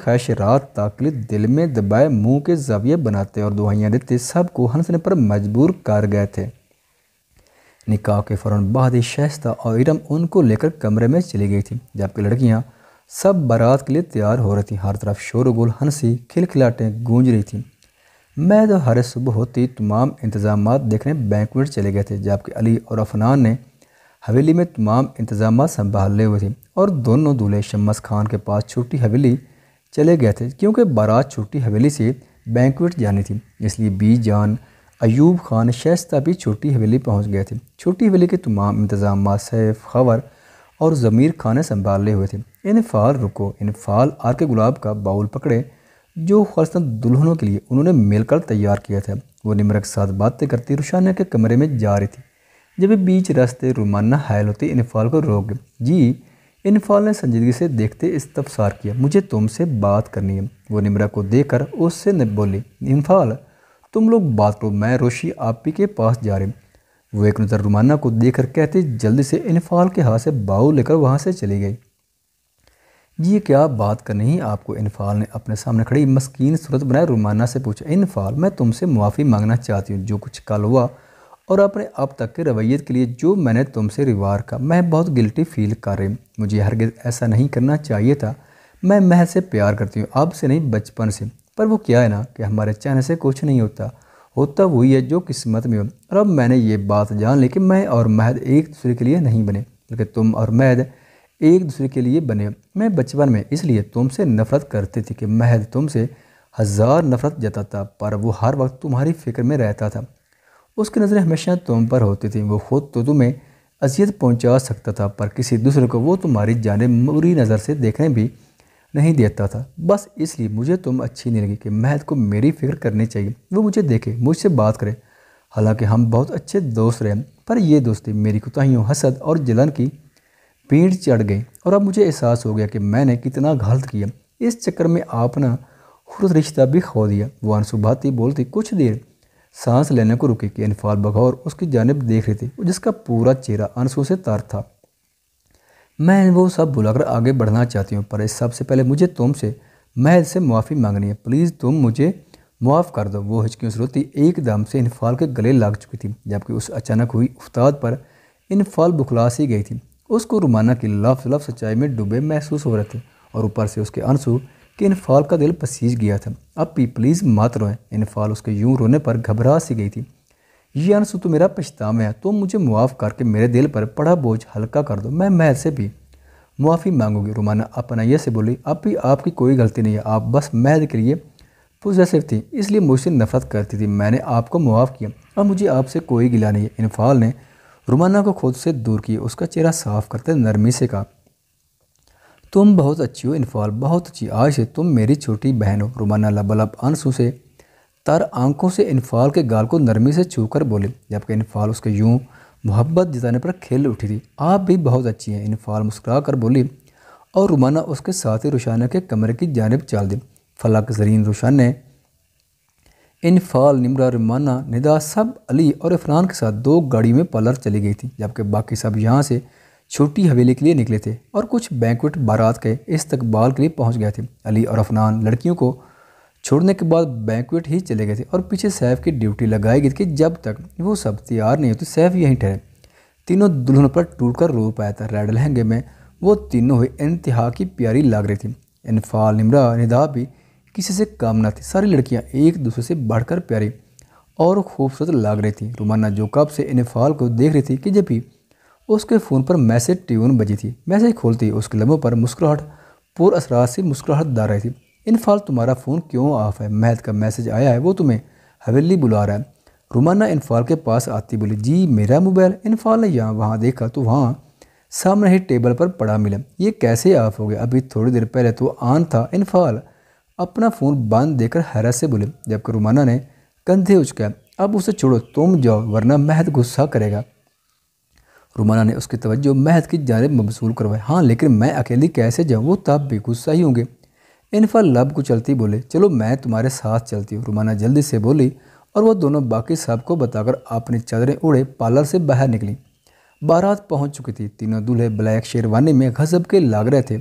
खशरात ताकली दिल में दबाए मुंह के जविये बनाते और दुआइयाँ देते सबको हंसने पर मजबूर कर गए थे निकाह के फ़ौर बाद ही शहस्ता और इरम उनको लेकर कमरे में चली गई थी जबकि लड़कियाँ सब बारात के लिए तैयार हो रही थी हर तरफ शोर गुल हंसी खिलखिलाटें गूंज रही थी मैं तो हर सुबह होती तमाम इंतजाम देखने बैंकवेट चले गए थे जबकि अली और अफनान ने हवेली में तमाम इंतजाम संभाले हुए थे और दोनों दूल्हे शम्मस खान के पास छोटी हवेली चले गए थे क्योंकि बारात छोटी हवेली से बैंकवेट जानी थी इसलिए बी जान अयूब खान शैस्ता भी छोटी हवेली पहुंच गए थे छोटी हवेली के तमाम इंतजाम सैफ खबर और ज़मीर खान ने संभाले हुए थे इन फाल रुको इनफाल आर के गुलाब का बाउल पकड़े जो खलसन दुल्हनों के लिए उन्होंने मिलकर तैयार किया था वो निमरक के साथ बातें करती रुशाना के कमरे में जा रही थी जब बीच रास्ते रुमाना हायल होते इनफाल को रोक गए जी फॉल ने संजीदगी से देखते इस्तफसार किया मुझे तुमसे बात करनी है वो निमरा को देखकर उससे बोली इम्फाल तुम लोग बात करो मैं रोशी आप ही के पास जा रहे वो एक नज़र रुमाना को कर कहते जल्दी से इनफाल के हाथ से बाऊ लेकर वहाँ से चली गई ये क्या बात करनी है आपको इनफाल ने अपने सामने खड़ी मस्किन सूरत बनाए रुमाना से पूछा इनफाल मैं तुमसे मुआफ़ी मांगना चाहती हूँ जो कुछ कल हुआ और अपने अब तक के रवैये के लिए जो मैंने तुमसे रिवार का मैं बहुत गिल्टी फील कर रही हूँ मुझे हरगिज़ ऐसा नहीं करना चाहिए था मैं महज से प्यार करती हूँ अब से नहीं बचपन से पर वो क्या है ना कि हमारे चाहने से कुछ नहीं होता होता वही है जो किस्मत में हो और अब मैंने ये बात जान ली कि मैं और महद एक दूसरे के लिए नहीं बने बल्कि तुम और महद एक दूसरे के लिए बने मैं बचपन में इसलिए तुमसे नफरत करती थी कि महद तुमसे हज़ार नफरत जताता पर वो हर वक्त तुम्हारी फ़िक्र में रहता था उसकी नज़रें हमेशा तुम पर होती थी वो ख़ुद तो तुम्हें अजियत पहुंचा सकता था पर किसी दूसरे को वो तुम्हारी जाने बुरी नज़र से देखने भी नहीं देता था बस इसलिए मुझे तुम अच्छी नहीं लगी कि महद को मेरी फ़िक्र करनी चाहिए वो मुझे देखे मुझसे बात करे हालांकि हम बहुत अच्छे दोस्त रहे पर यह दोस्ती मेरी कुताहियों हसद और जलन की पीठ चढ़ गई और अब मुझे एहसास हो गया कि मैंने कितना गलत किया इस चक्कर में आपना खुद रिश्ता भी खो दिया वो अनसुभाती बोलती कुछ देर सांस लेने को रुकी कि अनफाल बघौर उसकी जानब देख रही थी जिसका पूरा चेहरा आंसू से तार था मैं वो सब बुलाकर आगे बढ़ना चाहती हूँ पर इस सबसे पहले मुझे तुमसे महल से मुआफ़ी मांगनी है प्लीज़ तुम मुझे मुआफ़ कर दो वो हिचकी रोती एकदम से इनफाल के गले लग चुकी थी जबकि उस अचानक हुई उस्ताद पर इनफाल बुखला सी गई थी उसको रुमाना की लफ लफ सच्चाई में डूबे महसूस हो रहे थे और ऊपर से उसके आंसू कि इनफाल का दिल पसीज गया था अब भी प्लीज़ मत रोएं इनफाल उसके यूं रोने पर घबरा सी गई थी ये अनसु तो मेरा पछतावा है तो मुझे मुआफ़ करके मेरे दिल पर पड़ा बोझ हल्का कर दो मैं मैं से भी मुआफ़ी मांगूंगी रुमाना यह से बोली अब भी आपकी कोई गलती नहीं है आप बस मैं के लिए पुजैसिव थी इसलिए मुझसे नफरत करती थी मैंने आपको मुआफ़ किया अब मुझे आपसे कोई गिला नहीं है इनफाल ने रुमाना को खुद से दूर किया उसका चेहरा साफ करते नरमी से कहा तुम बहुत अच्छी हो इनफॉल बहुत अच्छी आज से तुम मेरी छोटी बहन हो रुमाना लबलब आंसू से तर आंखों से इनफाल के गाल को नरमी से छू कर बोले जबकि इनफॉल उसके यूं मोहब्बत जिताने पर खेल उठी थी आप भी बहुत अच्छी हैं इनफाल मुस्करा कर बोली और रुमाना उसके साथ ही रुशाना के कमरे की जानब चाल दी फलाक जरीन रुशान ने इनफाल निमरा रुमाना निदा सब अली और इफ़रान के साथ दो गाड़ी में पलर चली गई थी जबकि बाकी सब यहाँ से छोटी हवेली के लिए निकले थे और कुछ बैंकुट बारात के इस्तकबाल के लिए पहुंच गए थे अली और अफनान लड़कियों को छोड़ने के बाद बैंकुट ही चले गए थे और पीछे सैफ की ड्यूटी लगाई गई थी जब तक वो सब तैयार नहीं होते सैफ यहीं ठहरे तीनों दुल्हन पर टूट कर रो पाया था रेड लहंगे में वो तीनों हुई इंतहा की प्यारी लाग रही थी इनफाल निमरा निदा भी किसी से काम ना थी सारी लड़कियाँ एक दूसरे से बढ़कर प्यारी और खूबसूरत लाग रही थी रुमाना जो कब से इनफाल को देख रही थी कि जब भी उसके फ़ोन पर मैसेज ट्यून बजी थी मैसेज खोलती उसके लबों पर मुस्कुराहट पुर असरार से मुस्कुराहट दा रही थी इन फाल तुम्हारा फ़ोन क्यों ऑफ है महद का मैसेज आया है वो तुम्हें हवेली बुला रहा है रुमाना इनफाल के पास आती बोली जी मेरा मोबाइल इनफाल ने यहाँ वहाँ देखा तो वहाँ सामने ही टेबल पर पड़ा मिला ये कैसे ऑफ हो गया अभी थोड़ी देर पहले तो आन था इनफाल अपना फ़ोन बंद देकर हैरत से बोले जबकि रुमाना ने कंधे उचकाया अब उसे छोड़ो तुम जाओ वरना महद गुस्सा करेगा रुमाना ने उसकी तवज्जो महद की जानब मबसूल करवाई हाँ लेकिन मैं अकेली कैसे जाऊँ वो तब गुस्सा ही होंगे इनफा लब को चलती बोले चलो मैं तुम्हारे साथ चलती हूँ रुमाना जल्दी से बोली और वह दोनों बाकी सब को बताकर अपनी चादरें उड़े पार्लर से बाहर निकली बारात पहुंच चुकी थी तीनों दूल्हे ब्लैक शेरवानी में गजब के लाग रहे थे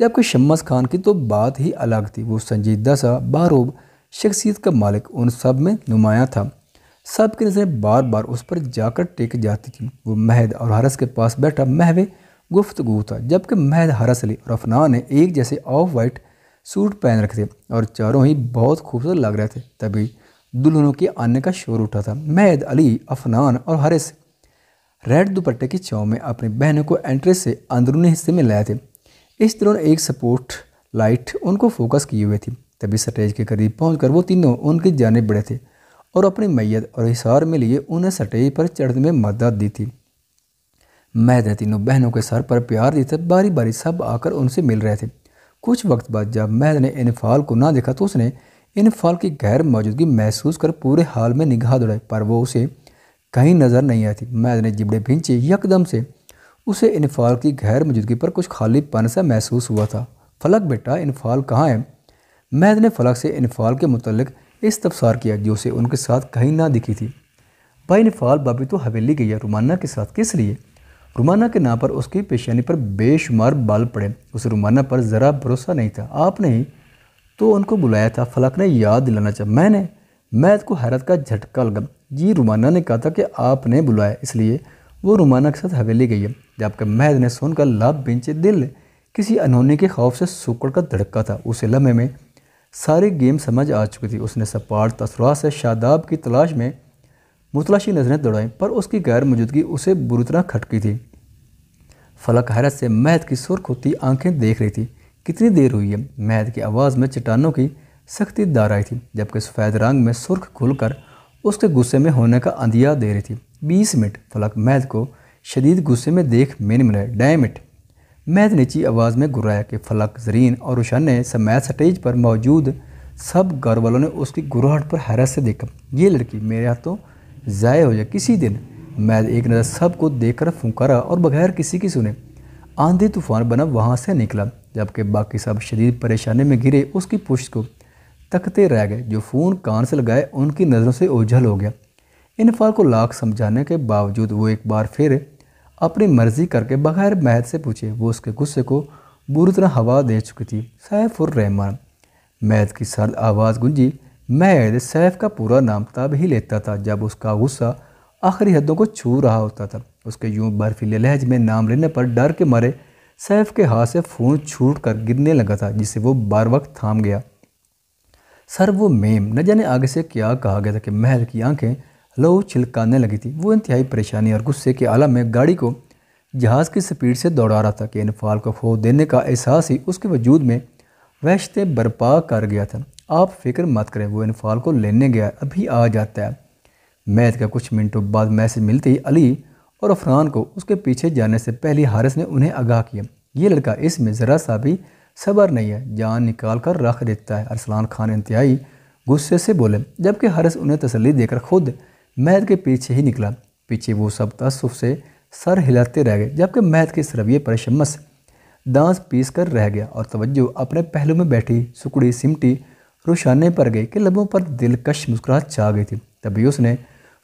जबकि शम्मस खान की तो बात ही अलग थी वो संजीदा सा बारूब शख्सियत का मालिक उन सब में नुमाया था सब की नज़रें बार बार उस पर जाकर टेक जाती थी वो महद और हरस के पास बैठा महवे गुफ्तगु था जबकि महद हरस अली और अफना ने एक जैसे ऑफ वाइट सूट पहन रखे थे और चारों ही बहुत खूबसूरत लग रहे थे तभी दुल्हनों के आने का शोर उठा था महद अली अफनान और हरस रेड दुपट्टे की चाव में अपनी बहनों को एंट्रेस से अंदरूनी हिस्से में लाए थे इस दौरान एक सपोर्ट लाइट उनको फोकस किए हुए थी तभी स्टेज के करीब पहुंचकर वो तीनों उनकी जाने बढ़े थे और अपनी मैयत और हिसार में लिए उन्हें सटेज पर चढ़ने में मदद दी थी मैदे तीनों बहनों के सर पर प्यार देते बारी बारी सब आकर उनसे मिल रहे थे कुछ वक्त बाद जब मैद ने इनफाल को ना देखा तो उसने इनफाल की गैर मौजूदगी महसूस कर पूरे हाल में निगाह दौड़ाई पर वो उसे कहीं नज़र नहीं आई थी ने जिबड़े भिंचे यकदम से उसे इनफाल की गैर मौजूदगी पर कुछ पन सा महसूस हुआ था फलक बेटा इनफाल कहाँ है मैद ने फलक से इनफाल के मुतलक इस तफसार किया जो उसे उनके साथ कहीं ना दिखी थी भाई ने फाल बाबी तो हवेली गई है रुमाना के साथ किस लिए रुमाना के नाम पर उसकी पेशानी पर बेशुमार बाल पड़े उसे रुमाना पर ज़रा भरोसा नहीं था आपने ही तो उनको बुलाया था फलक ने याद दिलाना चाहा मैंने मैद को तो हैरत का झटका लगा जी रुमाना ने कहा था कि आपने बुलाया इसलिए वो रुमाना के साथ हवेली गई है जबकि महद ने सुनकर लाभ बिंचे दिल किसी अनहोनी के खौफ से सूकड़ का धड़का था उस लम्हे में सारी गेम समझ आ चुकी थी उसने सपाट तसरा से शादाब की तलाश में मुतलाशी नज़रें दौड़ाई पर उसकी गैर मौजूदगी उसे बुरी तरह खटकी थी फलक हैरत से महद की सुर्ख होती आंखें देख रही थी कितनी देर हुई है महद की आवाज़ में चट्टानों की सख्ती दार आई थी जबकि सफ़ेद रंग में सुर्ख खुलकर उसके गुस्से में होने का अंधिया दे रही थी बीस मिनट फलक महद को शदीद गुस्से में देख मिन मिलाए मिनट महज नीची आवाज़ में गुर्राया कि फलक जरीन और रुशन ने समैत स्टेज पर मौजूद सब घर वालों ने उसकी गुराहट पर हैरत से देखा ये लड़की मेरे हाथों ज़ाय हो जाए किसी दिन मैं एक नज़र सब को देख कर फुकारा और बगैर किसी की सुने आंधी तूफान बना वहाँ से निकला जबकि बाकी सब शदीद परेशानी में गिरे उसकी पुष्ट को तकते रह गए जो फ़ोन कान से लगाए उनकी नज़रों से ओझल हो गया इन फाल को लाख समझाने के बावजूद वो एक बार फिर अपनी मर्जी करके बगैर मैद से पूछे वो उसके गुस्से को बुरी तरह हवा दे चुकी थी सैफुररहमान मैद की सर्द आवाज़ गुंजी मैद सैफ का पूरा नाम तब ही लेता था जब उसका गुस्सा आखिरी हदों को छू रहा होता था उसके यूं बर्फीले लहज में नाम लेने पर डर के मारे सैफ के हाथ से फ़ोन छूट कर गिरने लगा था जिसे वो बार वक्त थाम गया सर वो मेम न जाने आगे से क्या कहा गया था कि महल की आंखें लो छिलकाने लगी थी वो इंतहाई परेशानी और गुस्से के आलम में गाड़ी को जहाज़ की स्पीड से दौड़ा रहा था कि इनफाल को खो देने का एहसास ही उसके वजूद में वहशत बर्पा कर गया था आप फिक्र मत करें वो इनफाल को लेने गया अभी आ जाता है मैथ का कुछ मिनटों बाद मैसेज मिलते ही अली और अफरान को उसके पीछे जाने से पहले हारिस ने उन्हें आगाह किया ये लड़का इसमें ज़रा सा भी सबर नहीं है जान निकाल कर रख देता है अरसलान खान इंतहाई गुस्से से बोले जबकि हारिस उन्हें तसली देकर खुद मैथ के पीछे ही निकला पीछे वो सब तसुफ से सर हिलाते रह गए जबकि मैथ के सरविये पर शमस दांस पीस कर रह गया और तवज्जो अपने पहलू में बैठी सुकड़ी सिमटी रुशाने पर गई कि लबों पर दिलकश मुस्कुराहट छा गई थी तभी उसने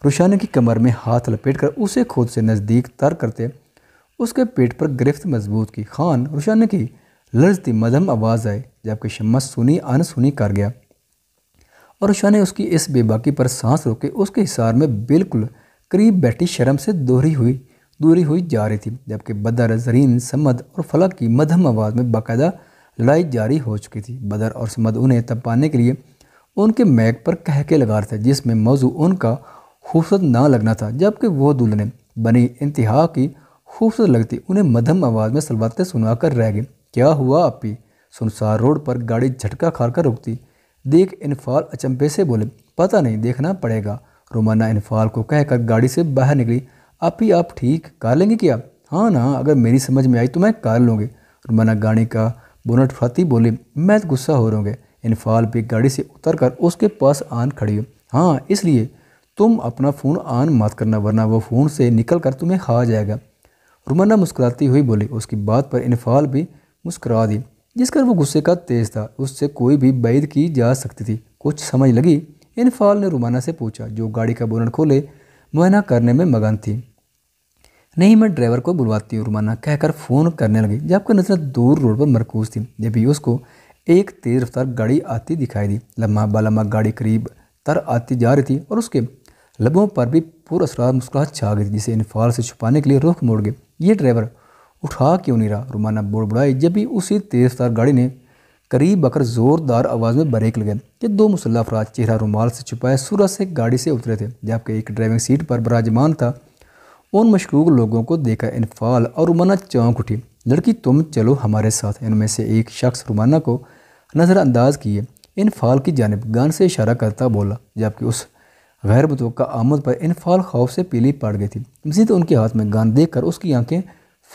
रुशाने की कमर में हाथ लपेट कर उसे खुद से नज़दीक तर करते उसके पेट पर गिरफ्त मजबूत की खान रुशाने की लर्जती मदम आवाज़ आई जबकि शम्मस सुनी अनसुनी कर गया और उषा ने उसकी इस बेबाकी पर सांस रोके उसके हिसार में बिल्कुल करीब बैठी शर्म से दोहरी हुई दूरी हुई जा रही थी जबकि बदर जरीन समद और फलक की मध्यम आवाज़ में बाकायदा लड़ाई जारी हो चुकी थी बदर और समद उन्हें तपाने के लिए उनके मैग पर कहके लगा रहे थे जिसमें मौजू उनका खूबसूरत ना लगना था जबकि वह दुल्हने बनी इंतहा की खूबसूरत लगती उन्हें मध्यम आवाज़ में सलवाते सुना कर रह गई क्या हुआ आपी सुनसार रोड पर गाड़ी झटका खाकर रुकती देख इनफाल अचंभे से बोले पता नहीं देखना पड़ेगा रोमाना इनफाल को कहकर गाड़ी से बाहर निकली आप ही आप ठीक कर लेंगे क्या हाँ ना अगर मेरी समझ में आई तो मैं कर लूँगी रोमाना गाड़ी का बोनट फाती बोली मैं तो गुस्सा हो रूँगे इनफाल भी गाड़ी से उतर कर उसके पास आन खड़ी हो हाँ इसलिए तुम अपना फ़ोन आन मत करना वरना वो फ़ोन से निकल कर तुम्हें खा जाएगा रुमाना मुस्कुराती हुई बोली उसकी बात पर इनफाल भी मुस्करा दी जिस पर वो गुस्से का तेज था उससे कोई भी बैद की जा सकती थी कुछ समझ लगी इनफाल ने रुमाना से पूछा जो गाड़ी का बोनट खोले मुआयना करने में मगन थी नहीं मैं ड्राइवर को बुलवाती हूँ रुमाना कहकर फ़ोन करने लगी जबकि नजर दूर रोड पर मरकूज थी जब भी उसको एक तेज रफ्तार गाड़ी आती दिखाई दी लम्हा बालम्हा गाड़ी करीब तर आती जा रही थी और उसके लबों पर भी असरा मुस्कुराहट छा गई जिसे इनफाल से छुपाने के लिए रुख मोड़ गए ये ड्राइवर उठा क्यों नहीं रहा रुमाना बुड़बुड़ाई जब भी उसी तेज़ तार गाड़ी ने करीब आकर ज़ोरदार आवाज़ में ब्रेक लगाए ये दो मुसल्ह अफराज चेहरा रुमाल से छुपाए सूरत से गाड़ी से उतरे थे जबकि एक ड्राइविंग सीट पर बराजमान था उन मशकूक लोगों को देखा इनफाल और रुमाना चौंक उठी लड़की तुम चलो हमारे साथ इनमें से एक शख्स रुमाना को नज़रअंदाज किए इनफाल की जानब गान से इशारा करता बोला जबकि उस गैर मुतव आमद पर इनफाल खौफ से पीली पड़ गई थी मजीद उनके हाथ में गान देख कर उसकी आंखें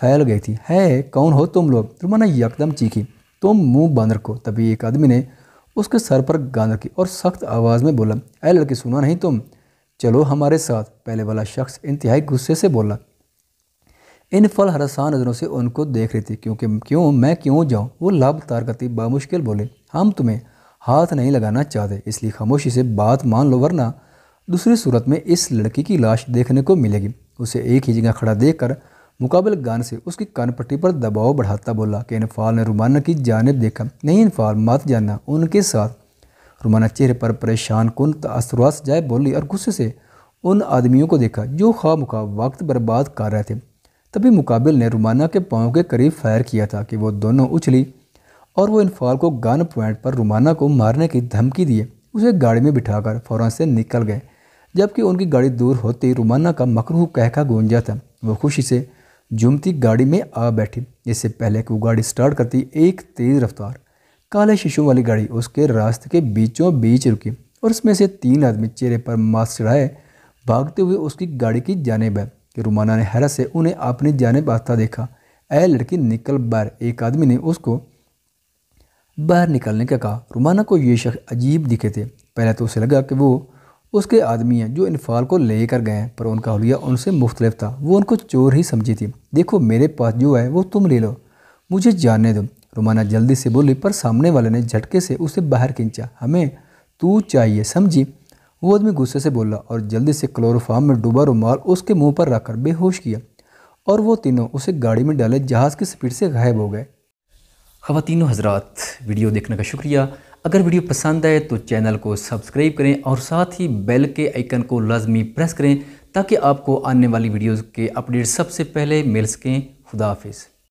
फैल गई थी है कौन हो तुम लोग रुमा तो ने यकदम चीखी तुम मुंह बंद रखो तभी एक आदमी ने उसके सर पर गांध रखी और सख्त आवाज़ में बोला अरे लड़की सुना नहीं तुम चलो हमारे साथ पहले वाला शख्स इंतहाई गुस्से से बोला इन फल हरसान नज़रों से उनको देख रही थी क्योंकि क्यों मैं क्यों जाऊँ वो लाभ तार करती बामुश्किल बोले हम तुम्हें हाथ नहीं लगाना चाहते इसलिए खामोशी से बात मान लो वरना दूसरी सूरत में इस लड़की की लाश देखने को मिलेगी उसे एक ही जगह खड़ा देखकर मुकाबिल गान से उसकी कानपट्टी पर दबाव बढ़ाता बोला कि इनफाल ने रुमाना की जानब देखा नहीं इनफाल मत जाना उनके साथ रुमाना चेहरे पर परेशान कन तसरुआ जाए बोली और गुस्से से उन आदमियों को देखा जो खा मुखा वक्त बर्बाद कर रहे थे तभी मुकाबिल ने रुमाना के पाँव के करीब फायर किया था कि वो दोनों उछली और वो इनफाल को गन पॉइंट पर रुमाना को मारने की धमकी दिए उसे गाड़ी में बिठाकर फ़ौरन से निकल गए जबकि उनकी गाड़ी दूर होते ही रुमाना का मकरूह कहका गूंजा था वो खुशी से जुमती गाड़ी में आ बैठी इससे पहले कि वो गाड़ी स्टार्ट करती एक तेज़ रफ्तार काले शीशों वाली गाड़ी उसके रास्ते के बीचों बीच रुकी और उसमें से तीन आदमी चेहरे पर मास्क चढ़ाए भागते हुए उसकी गाड़ी की जानेब है कि रुमाना ने हैरत से उन्हें अपनी जानब आता देखा ए लड़की निकल बाहर एक आदमी ने उसको बाहर निकलने का कहा रुमाना को ये शख्स अजीब दिखे थे पहले तो उसे लगा कि वो उसके आदमी हैं जो इनफाल को लेकर गए पर उनका हलिया उनसे मुख्तलिफ था वो उनको चोर ही समझी थी देखो मेरे पास जो है वो तुम ले लो मुझे जानने दो रोमाना जल्दी से बोली पर सामने वाले ने झटके से उसे बाहर खींचा हमें तू चाहिए समझी वो आदमी गुस्से से बोला और जल्दी से क्लोरोफार्म में डूबा रुमाल उसके मुंह पर रखकर बेहोश किया और वो तीनों उसे गाड़ी में डाले जहाज़ की स्पीड से गायब हो गए ख़वान हजरात वीडियो देखने का शुक्रिया अगर वीडियो पसंद आए तो चैनल को सब्सक्राइब करें और साथ ही बेल के आइकन को लाजमी प्रेस करें ताकि आपको आने वाली वीडियोज़ के अपडेट सबसे पहले मिल सकें खुदाफिज़